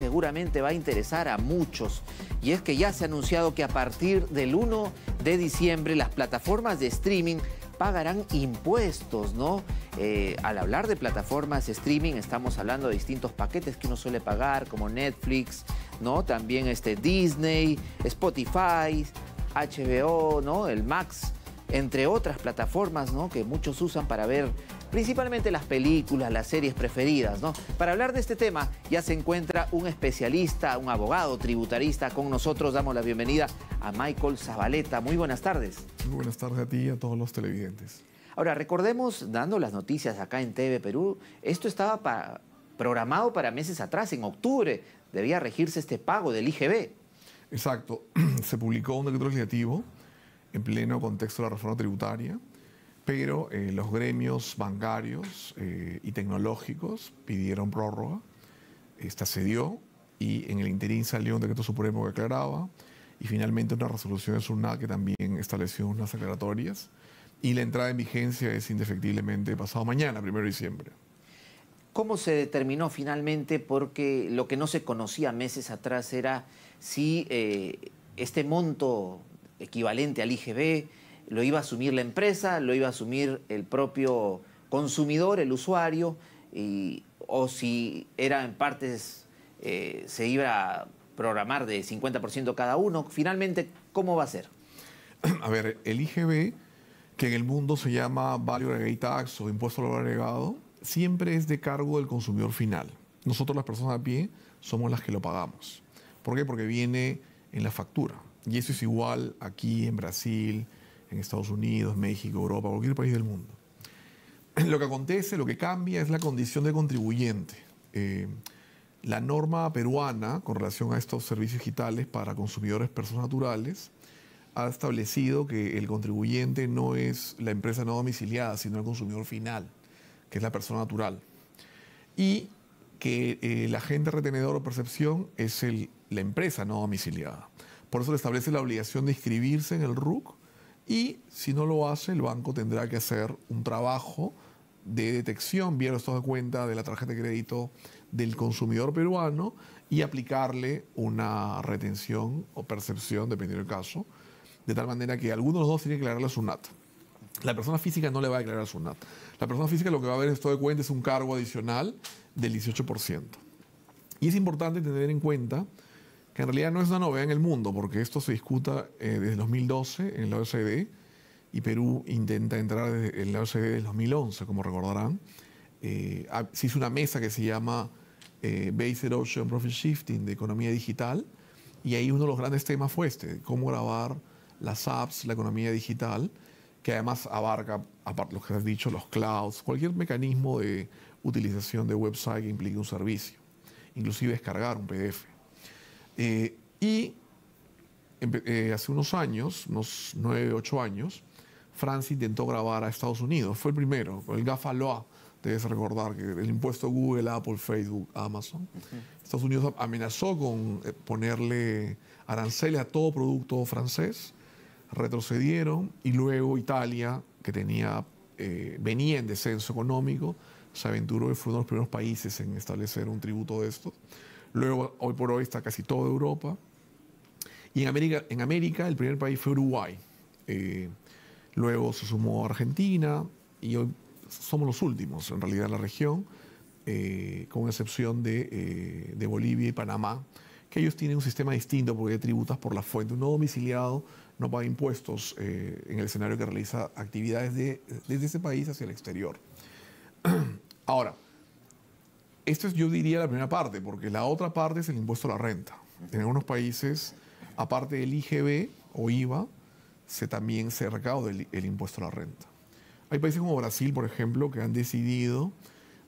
seguramente va a interesar a muchos. Y es que ya se ha anunciado que a partir del 1 de diciembre las plataformas de streaming pagarán impuestos, ¿no? Eh, al hablar de plataformas de streaming estamos hablando de distintos paquetes que uno suele pagar, como Netflix, ¿no? También este Disney, Spotify, HBO, ¿no? El Max, entre otras plataformas, ¿no? Que muchos usan para ver principalmente las películas, las series preferidas, ¿no? Para hablar de este tema ya se encuentra un especialista, un abogado tributarista con nosotros. Damos la bienvenida a Michael Zabaleta. Muy buenas tardes. Muy buenas tardes a ti y a todos los televidentes. Ahora, recordemos, dando las noticias acá en TV Perú, esto estaba programado para meses atrás, en octubre, debía regirse este pago del IGB. Exacto. Se publicó un decreto legislativo en pleno contexto de la reforma tributaria pero eh, los gremios bancarios eh, y tecnológicos pidieron prórroga, esta se dio y en el interín salió un decreto supremo que aclaraba y finalmente una resolución de SUNAT que también estableció unas aclaratorias y la entrada en vigencia es indefectiblemente pasado mañana, 1 de diciembre. ¿Cómo se determinó finalmente? Porque lo que no se conocía meses atrás era si eh, este monto equivalente al IGB lo iba a asumir la empresa, lo iba a asumir el propio consumidor, el usuario, o si era en partes, eh, se iba a programar de 50% cada uno. Finalmente, ¿cómo va a ser? A ver, el IGB, que en el mundo se llama Value Added Tax o Impuesto al Valor Agregado, siempre es de cargo del consumidor final. Nosotros las personas a pie somos las que lo pagamos. ¿Por qué? Porque viene en la factura. Y eso es igual aquí en Brasil, en Estados Unidos, México, Europa, cualquier país del mundo. Lo que acontece, lo que cambia es la condición de contribuyente. Eh, la norma peruana con relación a estos servicios digitales para consumidores personas naturales ha establecido que el contribuyente no es la empresa no domiciliada, sino el consumidor final, que es la persona natural. Y que eh, el agente retenedor o percepción es el, la empresa no domiciliada. Por eso le establece la obligación de inscribirse en el RUC y si no lo hace, el banco tendrá que hacer un trabajo de detección vía los estados de cuenta de la tarjeta de crédito del consumidor peruano y aplicarle una retención o percepción, dependiendo del caso, de tal manera que algunos de los dos tienen que declararle su NAT. La persona física no le va a declarar su NAT. La persona física lo que va a ver en de cuenta es un cargo adicional del 18%. Y es importante tener en cuenta en realidad no es una novedad en el mundo, porque esto se discuta eh, desde 2012 en la OECD, y Perú intenta entrar en la OECD desde 2011, como recordarán. Eh, se hizo una mesa que se llama eh, Based Ocean Profit Shifting de Economía Digital y ahí uno de los grandes temas fue este, cómo grabar las apps, la economía digital, que además abarca, aparte lo que has dicho, los clouds, cualquier mecanismo de utilización de website que implique un servicio, inclusive descargar un PDF. Eh, y eh, hace unos años, unos nueve, ocho años, Francia intentó grabar a Estados Unidos. Fue el primero, el GAFA LOA. Debes recordar que el impuesto Google, Apple, Facebook, Amazon. Estados Unidos amenazó con eh, ponerle aranceles a todo producto francés. Retrocedieron y luego Italia, que tenía, venía en descenso económico, se aventuró y fue uno de los primeros países en establecer un tributo de estos. Luego, hoy por hoy, está casi toda Europa. Y en América, en América el primer país fue Uruguay. Eh, luego se sumó Argentina y hoy somos los últimos, en realidad, en la región, eh, con excepción de, eh, de, Bolivia y Panamá, que ellos tienen un sistema distinto porque tributas por la fuente. Un no domiciliado no paga impuestos eh, en el escenario que realiza actividades desde ese país hacia el exterior. Ahora, esto es, yo diría, la primera parte, porque la otra parte es el impuesto a la renta. En algunos países, aparte del IGB o IVA, se también se ha el, impuesto a la renta. Hay países como Brasil, por ejemplo, que han decidido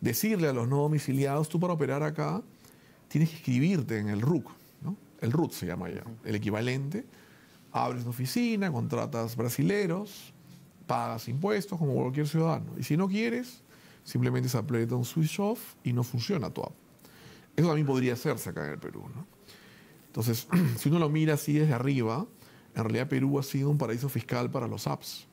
decirle a los no domiciliados, tú para operar acá tienes que escribirte en el RUC, el RUT se llama ya, el equivalente. Abres una oficina, contratas brasileros, pagas impuestos como cualquier ciudadano. Y si no quieres, Simplemente se aprieta un switch off y no funciona tu app. Eso también podría hacerse acá en el Perú. Entonces, si uno lo mira así desde arriba, en realidad Perú ha sido un paraíso fiscal para los apps.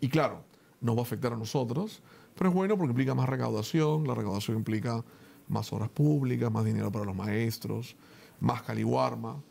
Y claro, no va a afectar a nosotros, pero es bueno porque implica más recaudación, la recaudación implica más horas públicas, más dinero para los maestros, más caliwarma.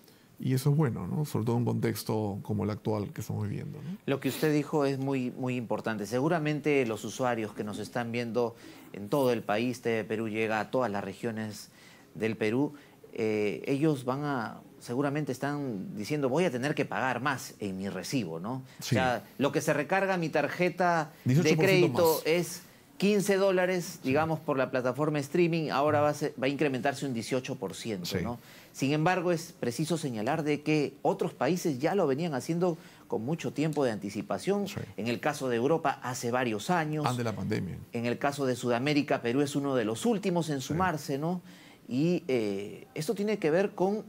Y eso es bueno, ¿no? sobre todo en un contexto como el actual que estamos viviendo. Lo que usted dijo es muy, muy importante. Seguramente los usuarios que nos están viendo en todo el país, de Perú llega a todas las regiones del Perú, eh, ellos van a, seguramente están diciendo, voy a tener que pagar más en mi recibo, ¿no? O sea, lo que se recarga mi tarjeta de crédito es 15 dólares, digamos, por la plataforma streaming, ahora va a, incrementarse un 18%, ¿no? Sin embargo, es preciso señalar de que otros países ya lo venían haciendo con mucho tiempo de anticipación. En el caso de Europa, hace varios años. Antes de la pandemia. En el caso de Sudamérica, Perú es uno de los últimos en sumarse, ¿no? Y eh, esto tiene que ver con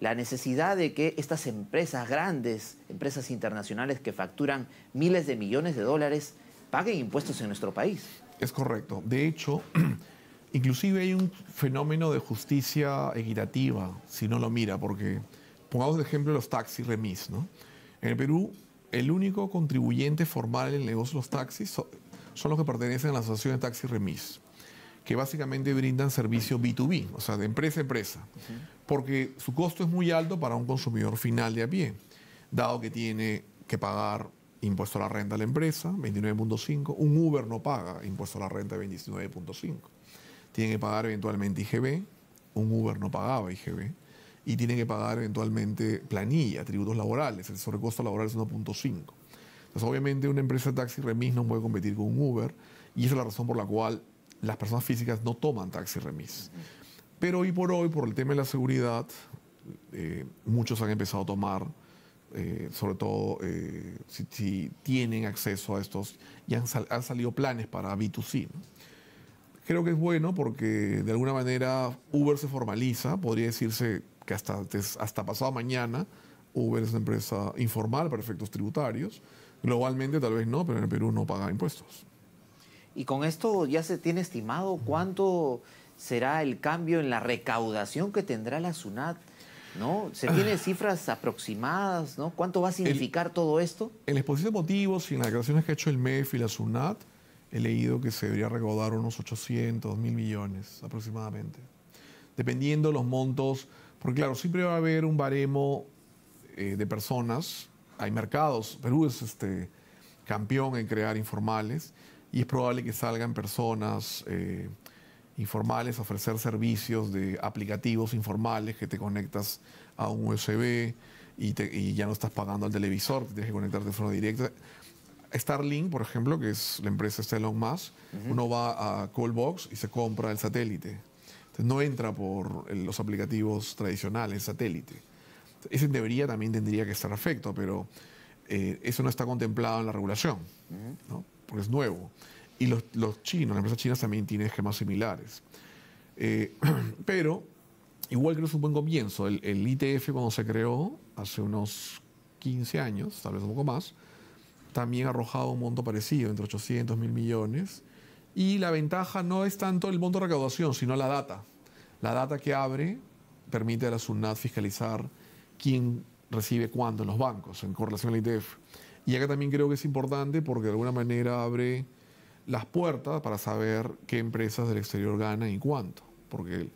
la necesidad de que estas empresas grandes, empresas internacionales que facturan miles de millones de dólares, paguen impuestos en nuestro país. Es correcto. De hecho, inclusive hay un fenómeno de justicia equitativa, si no lo mira, porque pongamos de ejemplo los taxis remis. ¿no? En el Perú, el único contribuyente formal en el negocio de los taxis son, los que pertenecen a la asociación de taxis remis, que básicamente brindan servicio B2B, o sea, de empresa a empresa, porque su costo es muy alto para un consumidor final de a pie, dado que tiene que pagar impuesto a la renta a la empresa, 29.5. Un Uber no paga impuesto a la renta, de 29.5. tiene que pagar eventualmente IGB. Un Uber no pagaba IGB. Y tiene que pagar eventualmente planilla, tributos laborales. El sobrecosto laboral es 1.5. Entonces, obviamente, una empresa de taxi remis no puede competir con un Uber. Y esa es la razón por la cual las personas físicas no toman taxi remis. Pero hoy por hoy, por el tema de la seguridad, eh, muchos han empezado a tomar eh, sobre todo eh, si, tienen acceso a estos, ya han, salido planes para B2C. c Creo que es bueno porque de alguna manera Uber se formaliza, podría decirse que hasta, hasta pasado mañana Uber es una empresa informal para efectos tributarios. Globalmente tal vez no, pero en el Perú no paga impuestos. Y con esto ya se tiene estimado cuánto será el cambio en la recaudación que tendrá la SUNAT ¿Se tiene cifras aproximadas? ¿no? ¿Cuánto va a significar todo esto? En la exposición de motivos y en las declaraciones que ha hecho el MEF y la SUNAT, he leído que se debería recaudar unos 800, mil millones aproximadamente. Dependiendo los montos, porque claro, siempre va a haber un baremo eh, de personas, hay mercados, Perú es este, campeón en crear informales y es probable que salgan personas eh, informales, ofrecer servicios de aplicativos informales que te conectas a un USB y, ya no estás pagando al televisor, te tienes que conectarte de forma directa. Starlink, por ejemplo, que es la empresa de este Elon Musk, uno va a Callbox y se compra el satélite. Entonces, no entra por los aplicativos tradicionales, satélite. Ese debería también tendría que estar afecto, pero eh, eso no está contemplado en la regulación, ¿no? porque es nuevo. Y los, los chinos, las empresas chinas también tienen esquemas similares. Eh, pero igual creo que es un buen comienzo. El, el, ITF cuando se creó hace unos 15 años, tal vez un poco más, también ha arrojado un monto parecido, entre 800 mil millones. Y la ventaja no es tanto el monto de recaudación, sino la data. La data que abre permite a la SUNAT fiscalizar quién recibe cuánto en los bancos en correlación al ITF. Y acá también creo que es importante porque de alguna manera abre las puertas para saber qué empresas del exterior ganan y cuánto, porque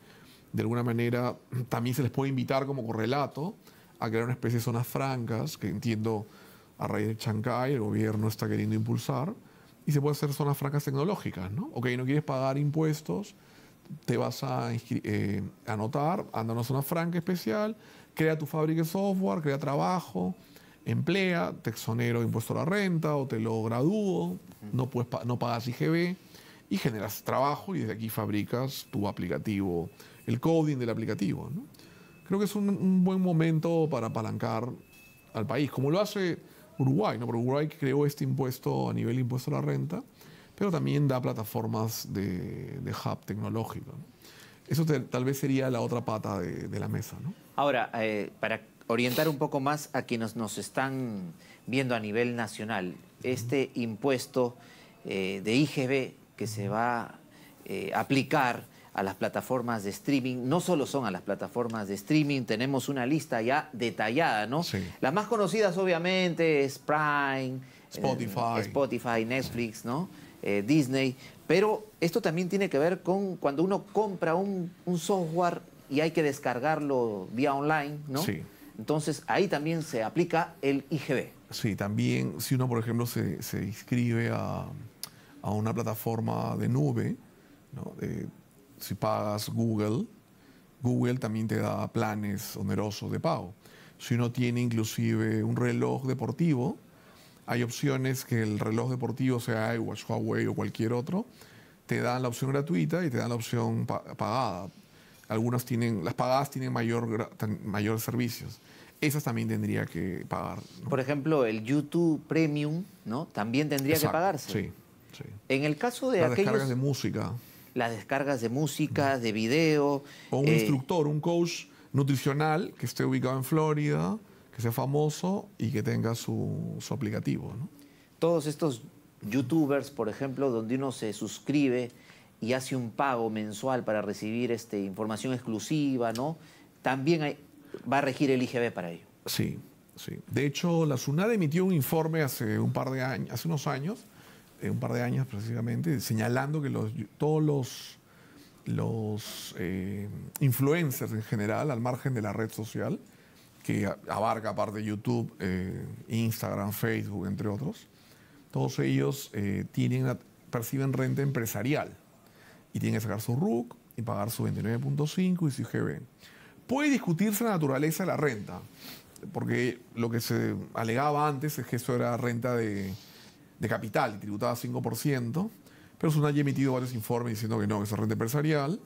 de alguna manera también se les puede invitar como correlato a crear una especie de zonas francas, que entiendo a raíz de Chancay el gobierno está queriendo impulsar, y se puede hacer zonas francas tecnológicas, ¿no? Ok, no quieres pagar impuestos, te vas a eh, anotar, anda una zona franca especial, crea tu fábrica de software, crea trabajo, emplea, te exonero impuesto a la renta o te lo gradúo, no, puedes, no pagas IGB y generas trabajo y desde aquí fabricas tu aplicativo, el coding del aplicativo. Creo que es un, buen momento para apalancar al país, como lo hace Uruguay, ¿no? Porque Uruguay creó este impuesto a nivel impuesto a la renta, pero también da plataformas de, hub tecnológico. Eso tal vez sería la otra pata de, la mesa. Ahora, eh, para orientar un poco más a quienes nos están viendo a nivel nacional. Este impuesto eh, de IGB que se va eh, a aplicar a las plataformas de streaming, no solo son a las plataformas de streaming, tenemos una lista ya detallada, ¿no? Sí. Las más conocidas obviamente es Prime, Spotify, eh, Spotify Netflix, ¿no? Disney, pero esto también tiene que ver con cuando uno compra un, un software y hay que descargarlo vía online, ¿no? Sí. Entonces ahí también se aplica el IGB. Sí, también si uno, por ejemplo, se, inscribe a, una plataforma de nube, si pagas Google, Google también te da planes onerosos de pago. Si uno tiene inclusive un reloj deportivo, hay opciones que el reloj deportivo, sea iWatch, Huawei o cualquier otro, te dan la opción gratuita y te dan la opción pagada algunas tienen, las pagadas tienen mayor, mayores servicios. Esas también tendría que pagar. Por ejemplo, el YouTube Premium, ¿no? También tendría que pagarse. Sí, sí. En el caso de las descargas de música. Las descargas de música, de video. O un eh, instructor, un coach nutricional que esté ubicado en Florida, que sea famoso y que tenga su, su aplicativo, Todos estos youtubers, por ejemplo, donde uno se suscribe y hace un pago mensual para recibir este, información exclusiva, ¿no? También va a regir el IGB para ello. Sí, sí. De hecho, la Sunad emitió un informe hace un par de años, hace unos años, eh, un par de años precisamente, señalando que todos los, eh, influencers en general, al margen de la red social, que abarca parte de YouTube, eh, Instagram, Facebook, entre otros, todos ellos perciben renta empresarial y tiene que sacar su RUC y pagar su 29.5 y su IGB. Puede discutirse la naturaleza de la renta, porque lo que se alegaba antes es que eso era renta de, capital, tributada 5%, pero Sunay ha emitido varios informes diciendo que no, que es renta empresarial,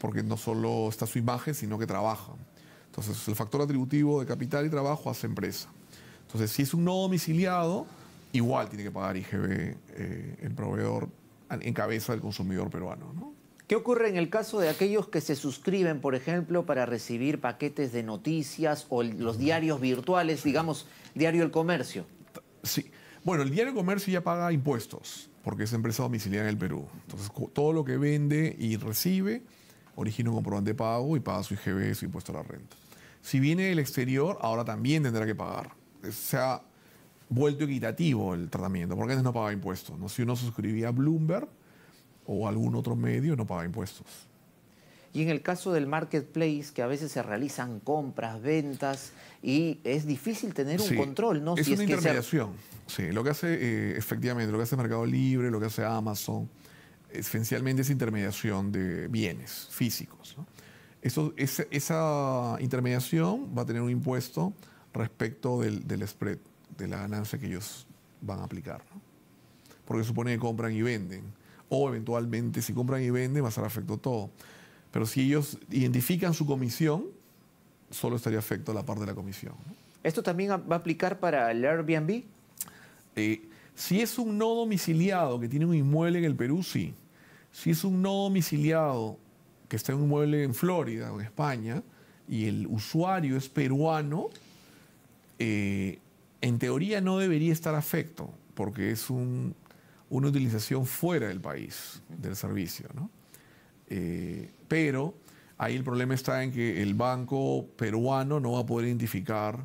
porque no solo está su imagen, sino que trabaja. Entonces, el factor atributivo de capital y trabajo hace empresa. Entonces, si es un no domiciliado, igual tiene que pagar IGB eh, el proveedor en cabeza del consumidor peruano. ¿Qué ocurre en el caso de aquellos que se suscriben, por ejemplo, para recibir paquetes de noticias o los diarios virtuales, digamos, Diario El Comercio? Sí. Bueno, el Diario El Comercio ya paga impuestos, porque es empresa domiciliaria en el Perú. Entonces, todo lo que vende y recibe origina un comprobante de pago y paga su IGB, su impuesto a la renta. Si viene del exterior, ahora también tendrá que pagar. O sea, vuelto equitativo el tratamiento, porque antes no pagaba impuestos. ¿no? Si uno suscribía a Bloomberg o algún otro medio, no pagaba impuestos. Y en el caso del marketplace, que a veces se realizan compras, ventas, y es difícil tener un control, ¿no? Es si una es intermediación. Sí, lo que hace, eh, efectivamente, lo que hace Mercado Libre, lo que hace Amazon, esencialmente es intermediación de bienes físicos. Eso, esa intermediación va a tener un impuesto respecto del spread de la ganancia que ellos van a aplicar. Porque supone que compran y venden. O eventualmente, si compran y venden, va a ser afecto todo. Pero si ellos identifican su comisión, solo estaría afecto a la parte de la comisión. ¿Esto también va a aplicar para el Airbnb? Eh, si es un no domiciliado que tiene un inmueble en el Perú, sí. Si es un no domiciliado que está en un inmueble en Florida o en España y el usuario es peruano, eh, en teoría no debería estar afecto, porque es una utilización fuera del país del servicio. ¿no? Eh, pero ahí el problema está en que el banco peruano no va a poder identificar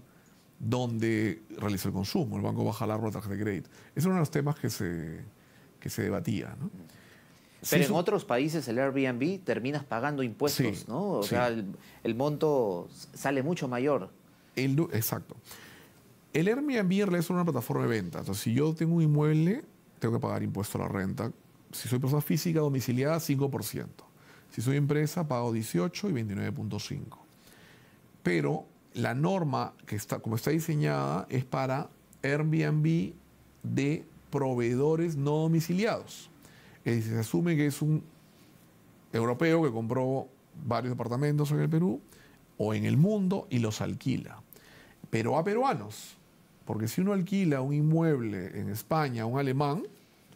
dónde realiza el consumo. El banco va a jalar la tarjeta de crédito. Es uno de los temas que se, que se debatía. Pero en otros países el Airbnb terminas pagando impuestos, ¿no? O sea, el, monto sale mucho mayor. exacto. El Airbnb es una plataforma de venta. si yo tengo un inmueble, tengo que pagar impuesto a la renta. Si soy persona física domiciliada, 5%. Si soy empresa, pago 18 y 29.5. Pero la norma, que está, como está diseñada, es para Airbnb de proveedores no domiciliados. Es se asume que es un europeo que compró varios departamentos en el Perú o en el mundo y los alquila. Pero a peruanos. Porque si uno alquila un inmueble en España, a un alemán,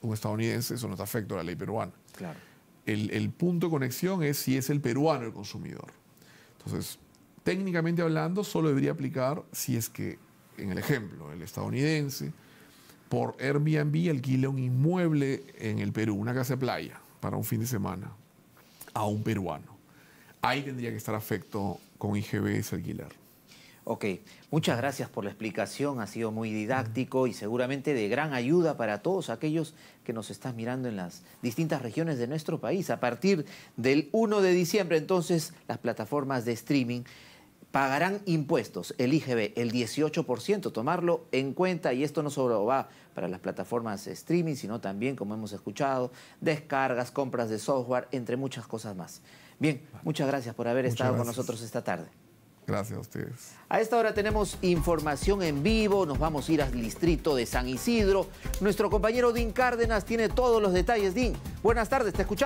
un estadounidense, eso no está afecto a la ley peruana. Claro. El, el punto de conexión es si es el peruano el consumidor. Entonces, técnicamente hablando, solo debería aplicar si es que, en el ejemplo, el estadounidense por Airbnb alquila un inmueble en el Perú, una casa de playa, para un fin de semana, a un peruano. Ahí tendría que estar afecto con IGB ese alquiler. Ok, muchas gracias por la explicación, ha sido muy didáctico y seguramente de gran ayuda para todos aquellos que nos están mirando en las distintas regiones de nuestro país. A partir del 1 de diciembre, entonces, las plataformas de streaming pagarán impuestos, el IGB, el 18%, tomarlo en cuenta y esto no solo va para las plataformas de streaming, sino también, como hemos escuchado, descargas, compras de software, entre muchas cosas más. Bien, muchas gracias por haber estado con nosotros esta tarde. Gracias a ustedes. A esta hora tenemos información en vivo, nos vamos a ir al distrito de San Isidro. Nuestro compañero Din Cárdenas tiene todos los detalles. Din, buenas tardes, te escuchamos.